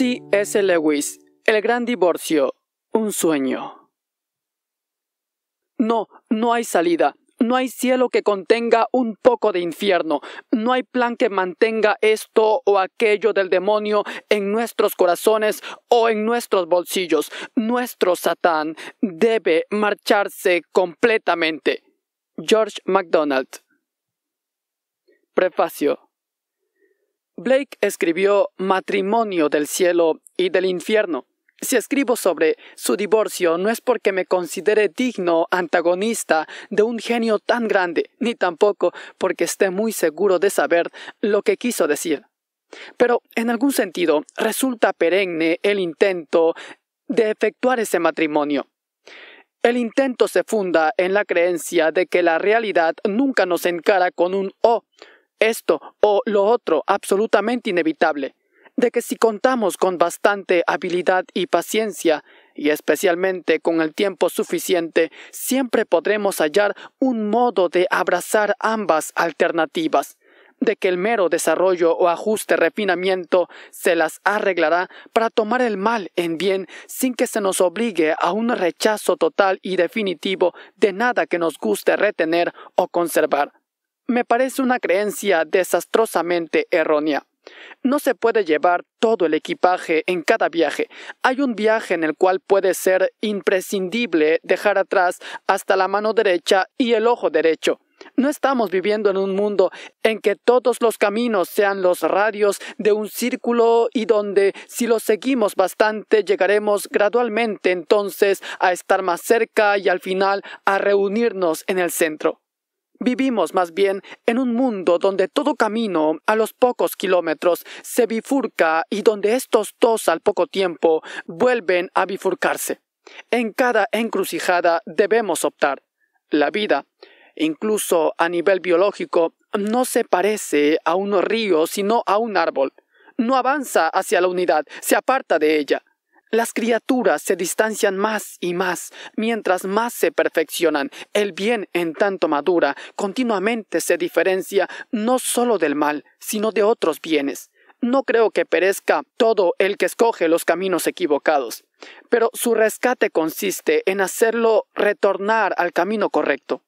C.S. Lewis, El gran divorcio, un sueño. No, no hay salida, no hay cielo que contenga un poco de infierno, no hay plan que mantenga esto o aquello del demonio en nuestros corazones o en nuestros bolsillos. Nuestro Satán debe marcharse completamente. George MacDonald. Prefacio. Blake escribió Matrimonio del cielo y del infierno. Si escribo sobre su divorcio no es porque me considere digno antagonista de un genio tan grande, ni tampoco porque esté muy seguro de saber lo que quiso decir. Pero, en algún sentido, resulta perenne el intento de efectuar ese matrimonio. El intento se funda en la creencia de que la realidad nunca nos encara con un O, esto o lo otro absolutamente inevitable, de que si contamos con bastante habilidad y paciencia, y especialmente con el tiempo suficiente, siempre podremos hallar un modo de abrazar ambas alternativas, de que el mero desarrollo o ajuste refinamiento se las arreglará para tomar el mal en bien sin que se nos obligue a un rechazo total y definitivo de nada que nos guste retener o conservar me parece una creencia desastrosamente errónea. No se puede llevar todo el equipaje en cada viaje. Hay un viaje en el cual puede ser imprescindible dejar atrás hasta la mano derecha y el ojo derecho. No estamos viviendo en un mundo en que todos los caminos sean los radios de un círculo y donde si lo seguimos bastante llegaremos gradualmente entonces a estar más cerca y al final a reunirnos en el centro. Vivimos más bien en un mundo donde todo camino a los pocos kilómetros se bifurca y donde estos dos al poco tiempo vuelven a bifurcarse. En cada encrucijada debemos optar. La vida, incluso a nivel biológico, no se parece a un río sino a un árbol. No avanza hacia la unidad, se aparta de ella. Las criaturas se distancian más y más, mientras más se perfeccionan. El bien, en tanto madura, continuamente se diferencia no sólo del mal, sino de otros bienes. No creo que perezca todo el que escoge los caminos equivocados, pero su rescate consiste en hacerlo retornar al camino correcto.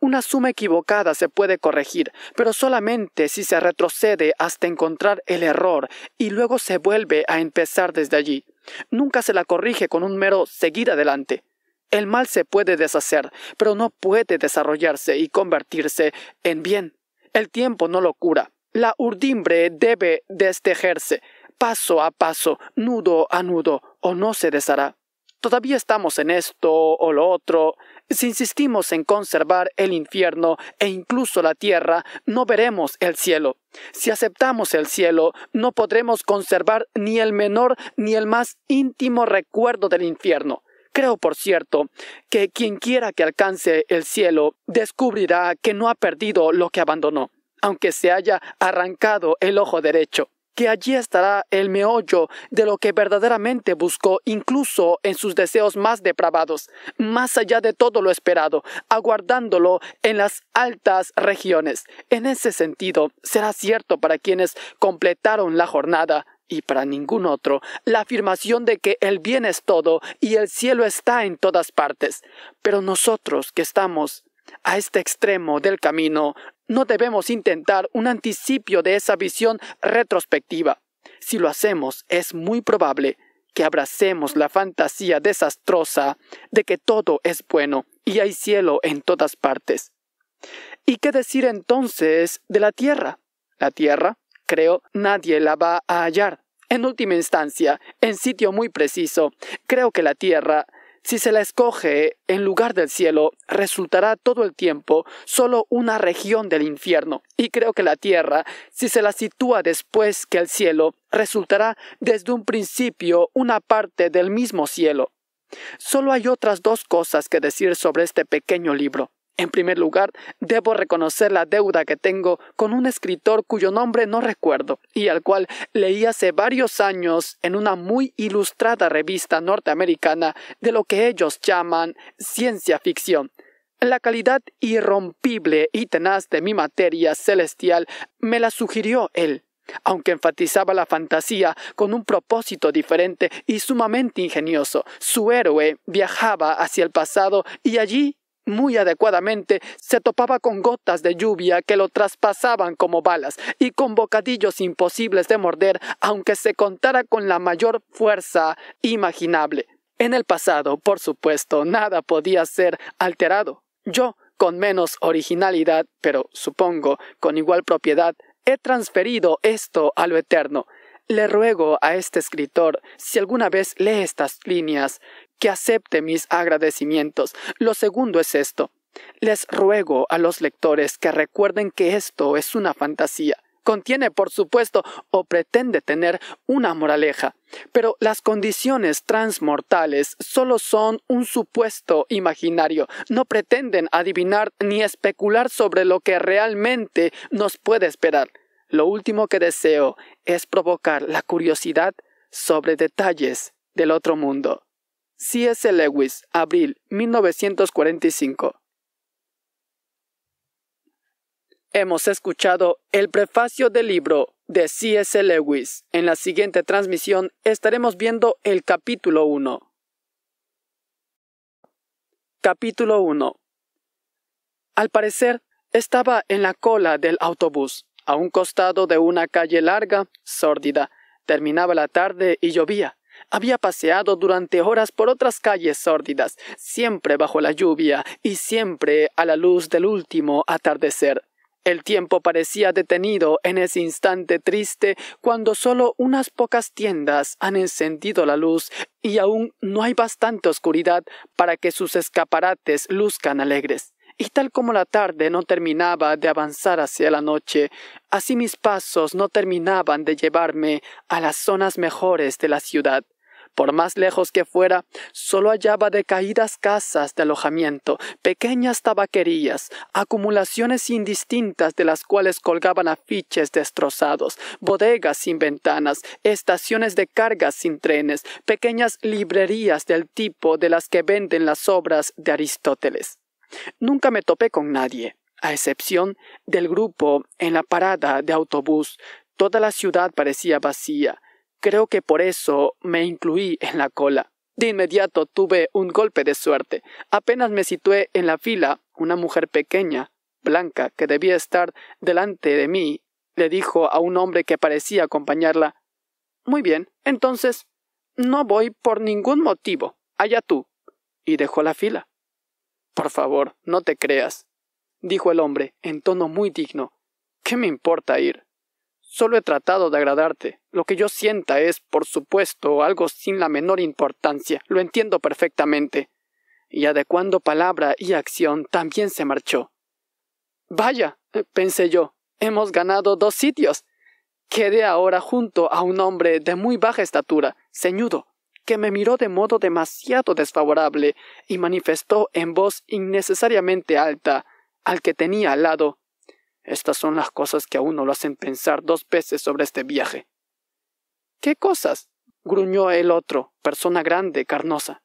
Una suma equivocada se puede corregir, pero solamente si se retrocede hasta encontrar el error y luego se vuelve a empezar desde allí. Nunca se la corrige con un mero seguir adelante. El mal se puede deshacer, pero no puede desarrollarse y convertirse en bien. El tiempo no lo cura. La urdimbre debe destejerse, paso a paso, nudo a nudo, o no se deshará todavía estamos en esto o lo otro, si insistimos en conservar el infierno e incluso la tierra, no veremos el cielo. Si aceptamos el cielo, no podremos conservar ni el menor ni el más íntimo recuerdo del infierno. Creo, por cierto, que quien quiera que alcance el cielo descubrirá que no ha perdido lo que abandonó, aunque se haya arrancado el ojo derecho que allí estará el meollo de lo que verdaderamente buscó incluso en sus deseos más depravados, más allá de todo lo esperado, aguardándolo en las altas regiones. En ese sentido, será cierto para quienes completaron la jornada y para ningún otro la afirmación de que el bien es todo y el cielo está en todas partes. Pero nosotros que estamos a este extremo del camino no debemos intentar un anticipio de esa visión retrospectiva. Si lo hacemos, es muy probable que abracemos la fantasía desastrosa de que todo es bueno y hay cielo en todas partes. ¿Y qué decir entonces de la tierra? La tierra, creo, nadie la va a hallar. En última instancia, en sitio muy preciso, creo que la tierra si se la escoge en lugar del cielo, resultará todo el tiempo solo una región del infierno. Y creo que la tierra, si se la sitúa después que el cielo, resultará desde un principio una parte del mismo cielo. Solo hay otras dos cosas que decir sobre este pequeño libro. En primer lugar, debo reconocer la deuda que tengo con un escritor cuyo nombre no recuerdo y al cual leí hace varios años en una muy ilustrada revista norteamericana de lo que ellos llaman ciencia ficción. La calidad irrompible y tenaz de mi materia celestial me la sugirió él, aunque enfatizaba la fantasía con un propósito diferente y sumamente ingenioso. Su héroe viajaba hacia el pasado y allí muy adecuadamente, se topaba con gotas de lluvia que lo traspasaban como balas y con bocadillos imposibles de morder aunque se contara con la mayor fuerza imaginable. En el pasado, por supuesto, nada podía ser alterado. Yo, con menos originalidad, pero supongo con igual propiedad, he transferido esto a lo eterno. Le ruego a este escritor, si alguna vez lee estas líneas, que acepte mis agradecimientos. Lo segundo es esto. Les ruego a los lectores que recuerden que esto es una fantasía. Contiene, por supuesto, o pretende tener una moraleja, pero las condiciones transmortales solo son un supuesto imaginario, no pretenden adivinar ni especular sobre lo que realmente nos puede esperar. Lo último que deseo es provocar la curiosidad sobre detalles del otro mundo. C.S. Lewis, abril 1945. Hemos escuchado el prefacio del libro de C.S. Lewis. En la siguiente transmisión estaremos viendo el capítulo 1. Capítulo 1. Al parecer, estaba en la cola del autobús, a un costado de una calle larga, sórdida. Terminaba la tarde y llovía. Había paseado durante horas por otras calles sórdidas, siempre bajo la lluvia y siempre a la luz del último atardecer. El tiempo parecía detenido en ese instante triste cuando solo unas pocas tiendas han encendido la luz y aún no hay bastante oscuridad para que sus escaparates luzcan alegres y tal como la tarde no terminaba de avanzar hacia la noche, así mis pasos no terminaban de llevarme a las zonas mejores de la ciudad. Por más lejos que fuera, solo hallaba decaídas casas de alojamiento, pequeñas tabaquerías, acumulaciones indistintas de las cuales colgaban afiches destrozados, bodegas sin ventanas, estaciones de cargas sin trenes, pequeñas librerías del tipo de las que venden las obras de Aristóteles. Nunca me topé con nadie, a excepción del grupo en la parada de autobús. Toda la ciudad parecía vacía. Creo que por eso me incluí en la cola. De inmediato tuve un golpe de suerte. Apenas me situé en la fila, una mujer pequeña, blanca, que debía estar delante de mí, le dijo a un hombre que parecía acompañarla Muy bien, entonces no voy por ningún motivo. Allá tú. y dejó la fila. Por favor, no te creas, dijo el hombre en tono muy digno. ¿Qué me importa ir? Solo he tratado de agradarte. Lo que yo sienta es, por supuesto, algo sin la menor importancia. Lo entiendo perfectamente. Y adecuando palabra y acción, también se marchó. Vaya, eh, pensé yo, hemos ganado dos sitios. Quedé ahora junto a un hombre de muy baja estatura, ceñudo, que me miró de modo demasiado desfavorable y manifestó en voz innecesariamente alta al que tenía al lado. Estas son las cosas que a uno lo hacen pensar dos veces sobre este viaje. ¿Qué cosas? gruñó el otro, persona grande, carnosa.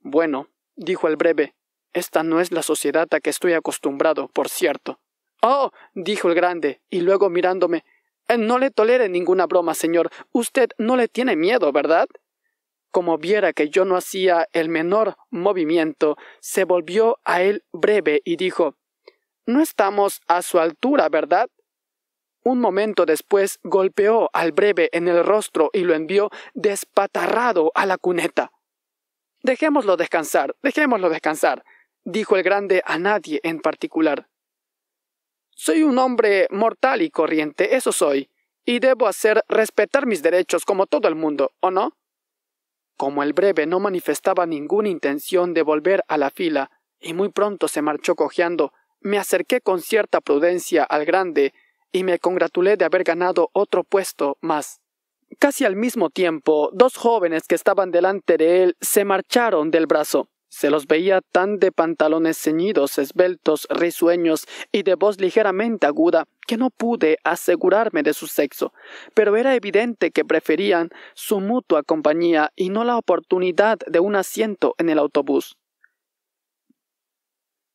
Bueno, dijo el breve, esta no es la sociedad a que estoy acostumbrado, por cierto. Oh, dijo el grande, y luego mirándome, no le tolere ninguna broma, señor. Usted no le tiene miedo, ¿verdad? como viera que yo no hacía el menor movimiento, se volvió a él breve y dijo No estamos a su altura, ¿verdad? Un momento después golpeó al breve en el rostro y lo envió despatarrado a la cuneta. Dejémoslo descansar, dejémoslo descansar, dijo el grande a nadie en particular. Soy un hombre mortal y corriente, eso soy, y debo hacer respetar mis derechos como todo el mundo, ¿o no? Como el breve no manifestaba ninguna intención de volver a la fila, y muy pronto se marchó cojeando, me acerqué con cierta prudencia al grande, y me congratulé de haber ganado otro puesto más. Casi al mismo tiempo, dos jóvenes que estaban delante de él se marcharon del brazo. Se los veía tan de pantalones ceñidos, esbeltos, risueños y de voz ligeramente aguda que no pude asegurarme de su sexo, pero era evidente que preferían su mutua compañía y no la oportunidad de un asiento en el autobús.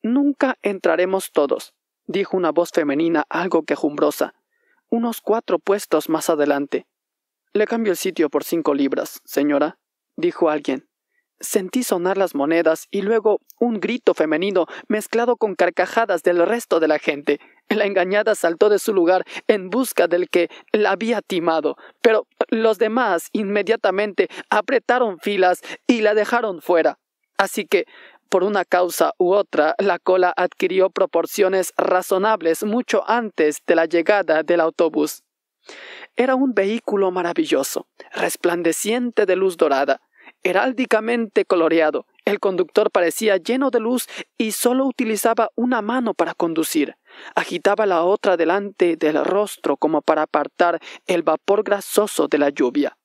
Nunca entraremos todos, dijo una voz femenina algo quejumbrosa, unos cuatro puestos más adelante. Le cambio el sitio por cinco libras, señora, dijo alguien. Sentí sonar las monedas y luego un grito femenino mezclado con carcajadas del resto de la gente. La engañada saltó de su lugar en busca del que la había timado, pero los demás inmediatamente apretaron filas y la dejaron fuera. Así que, por una causa u otra, la cola adquirió proporciones razonables mucho antes de la llegada del autobús. Era un vehículo maravilloso, resplandeciente de luz dorada heráldicamente coloreado. El conductor parecía lleno de luz y solo utilizaba una mano para conducir. Agitaba la otra delante del rostro como para apartar el vapor grasoso de la lluvia.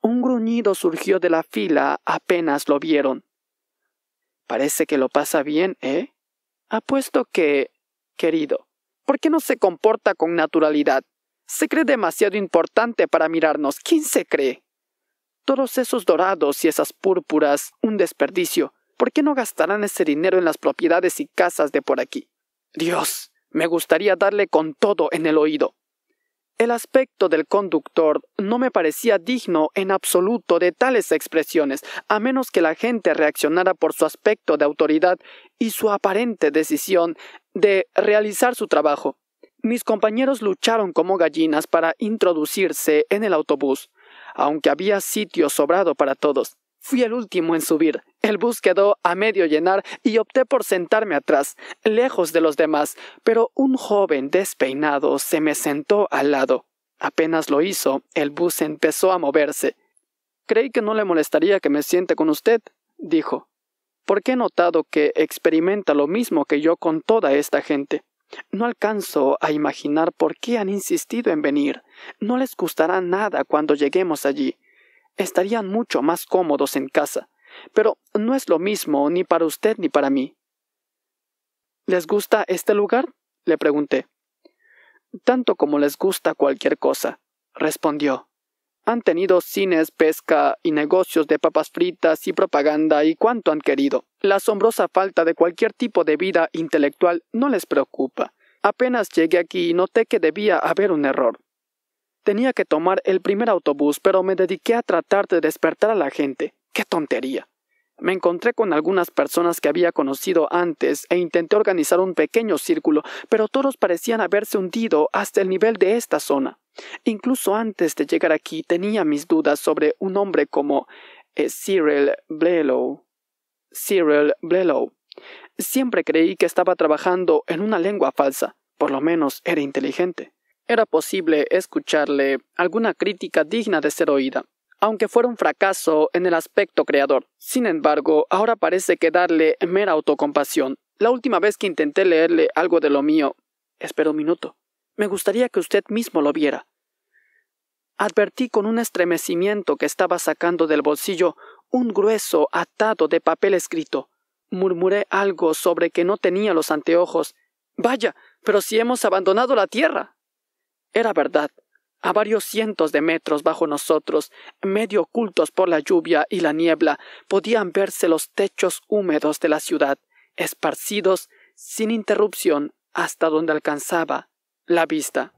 Un gruñido surgió de la fila apenas lo vieron. Parece que lo pasa bien, ¿eh? Apuesto que... querido, ¿por qué no se comporta con naturalidad? Se cree demasiado importante para mirarnos. ¿Quién se cree? Todos esos dorados y esas púrpuras, un desperdicio. ¿Por qué no gastarán ese dinero en las propiedades y casas de por aquí? Dios, me gustaría darle con todo en el oído. El aspecto del conductor no me parecía digno en absoluto de tales expresiones, a menos que la gente reaccionara por su aspecto de autoridad y su aparente decisión de realizar su trabajo. Mis compañeros lucharon como gallinas para introducirse en el autobús aunque había sitio sobrado para todos. Fui el último en subir. El bus quedó a medio llenar y opté por sentarme atrás, lejos de los demás, pero un joven despeinado se me sentó al lado. Apenas lo hizo, el bus empezó a moverse. Creí que no le molestaría que me siente con usted, dijo, porque he notado que experimenta lo mismo que yo con toda esta gente. No alcanzo a imaginar por qué han insistido en venir. No les gustará nada cuando lleguemos allí. Estarían mucho más cómodos en casa. Pero no es lo mismo ni para usted ni para mí. ¿Les gusta este lugar? le pregunté. Tanto como les gusta cualquier cosa, respondió han tenido cines, pesca y negocios de papas fritas y propaganda y cuanto han querido. La asombrosa falta de cualquier tipo de vida intelectual no les preocupa. Apenas llegué aquí y noté que debía haber un error. Tenía que tomar el primer autobús, pero me dediqué a tratar de despertar a la gente. ¡Qué tontería! Me encontré con algunas personas que había conocido antes e intenté organizar un pequeño círculo, pero todos parecían haberse hundido hasta el nivel de esta zona. Incluso antes de llegar aquí tenía mis dudas sobre un hombre como eh, Cyril Blelow. Cyril Blelow. Siempre creí que estaba trabajando en una lengua falsa. Por lo menos era inteligente. Era posible escucharle alguna crítica digna de ser oída aunque fuera un fracaso en el aspecto creador. Sin embargo, ahora parece que darle mera autocompasión. La última vez que intenté leerle algo de lo mío. espero un minuto. Me gustaría que usted mismo lo viera. Advertí con un estremecimiento que estaba sacando del bolsillo un grueso atado de papel escrito. Murmuré algo sobre que no tenía los anteojos. Vaya, pero si hemos abandonado la tierra. Era verdad a varios cientos de metros bajo nosotros, medio ocultos por la lluvia y la niebla, podían verse los techos húmedos de la ciudad, esparcidos sin interrupción hasta donde alcanzaba la vista.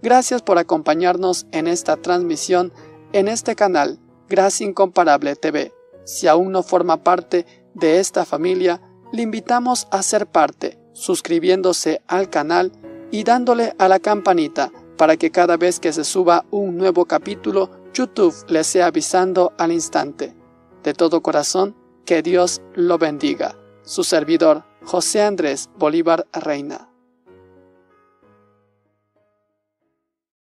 Gracias por acompañarnos en esta transmisión en este canal Gracia Incomparable TV. Si aún no forma parte de esta familia, le invitamos a ser parte suscribiéndose al canal y dándole a la campanita para que cada vez que se suba un nuevo capítulo, YouTube le sea avisando al instante. De todo corazón, que Dios lo bendiga. Su servidor, José Andrés Bolívar Reina.